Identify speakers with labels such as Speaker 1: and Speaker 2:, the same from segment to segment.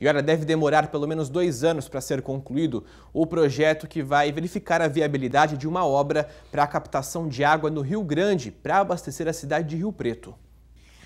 Speaker 1: E olha, deve demorar pelo menos dois anos para ser concluído o projeto que vai verificar a viabilidade de uma obra para a captação de água no Rio Grande para abastecer a cidade de Rio
Speaker 2: Preto.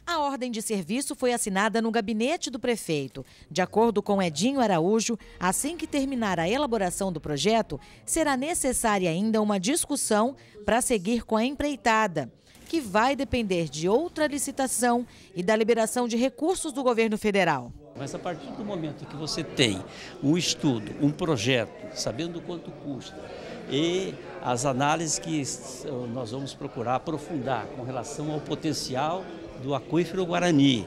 Speaker 3: A ordem de serviço foi assinada no gabinete do prefeito. De acordo com Edinho Araújo, assim que terminar a elaboração do projeto, será necessária ainda uma discussão para seguir com a empreitada que vai depender de outra licitação e da liberação de recursos do governo federal.
Speaker 1: Mas a partir do momento que você tem um estudo, um projeto, sabendo quanto custa e as análises que nós vamos procurar aprofundar com relação ao potencial do aquífero Guarani,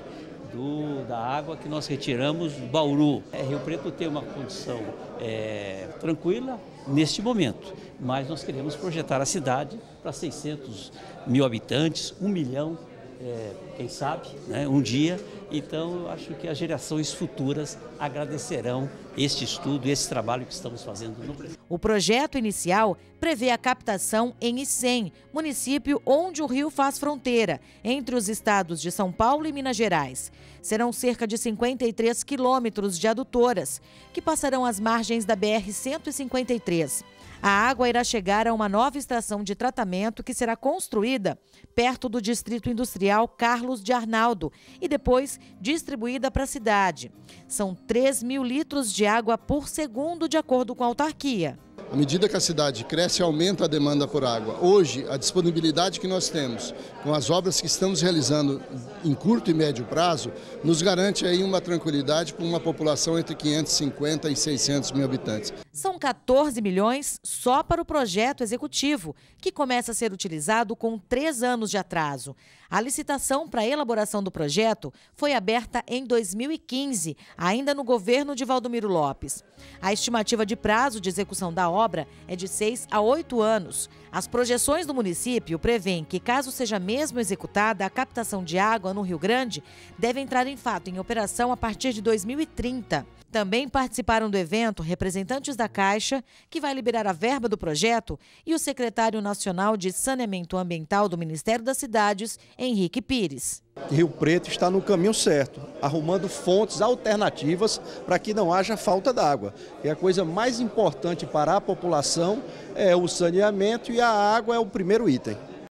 Speaker 1: do, da água que nós retiramos do Bauru. É, Rio Preto tem uma condição é, tranquila neste momento mas nós queremos projetar a cidade para 600 mil habitantes, 1 milhão é, quem sabe, né, um dia. Então, eu acho que as gerações futuras agradecerão este estudo, esse trabalho que estamos fazendo no Brasil.
Speaker 3: O projeto inicial prevê a captação em Icém, município onde o rio faz fronteira, entre os estados de São Paulo e Minas Gerais. Serão cerca de 53 quilômetros de adutoras, que passarão às margens da BR-153. A água irá chegar a uma nova estação de tratamento que será construída perto do Distrito Industrial Parroquial Carlos de Arnaldo e depois distribuída para a cidade. São 3 mil litros de água por segundo, de acordo com a autarquia.
Speaker 2: À medida que a cidade cresce, aumenta a demanda por água. Hoje, a disponibilidade que nós temos com as obras que estamos realizando em curto e médio prazo, nos garante aí uma tranquilidade para uma população entre 550 e 600 mil habitantes.
Speaker 3: São 14 milhões só para o projeto executivo, que começa a ser utilizado com três anos de atraso. A licitação para a elaboração do projeto foi aberta em 2015, ainda no governo de Valdomiro Lopes. A estimativa de prazo de execução da obra é de seis a oito anos. As projeções do município prevêem que, caso seja mesmo executada, a captação de água no Rio Grande deve entrar em fato em operação a partir de 2030. Também participaram do evento representantes da da Caixa, que vai liberar a verba do projeto, e o secretário nacional de Saneamento Ambiental do Ministério das Cidades, Henrique Pires.
Speaker 2: Rio Preto está no caminho certo, arrumando fontes alternativas para que não haja falta d'água. E a coisa mais importante para a população é o saneamento e a água é o primeiro item.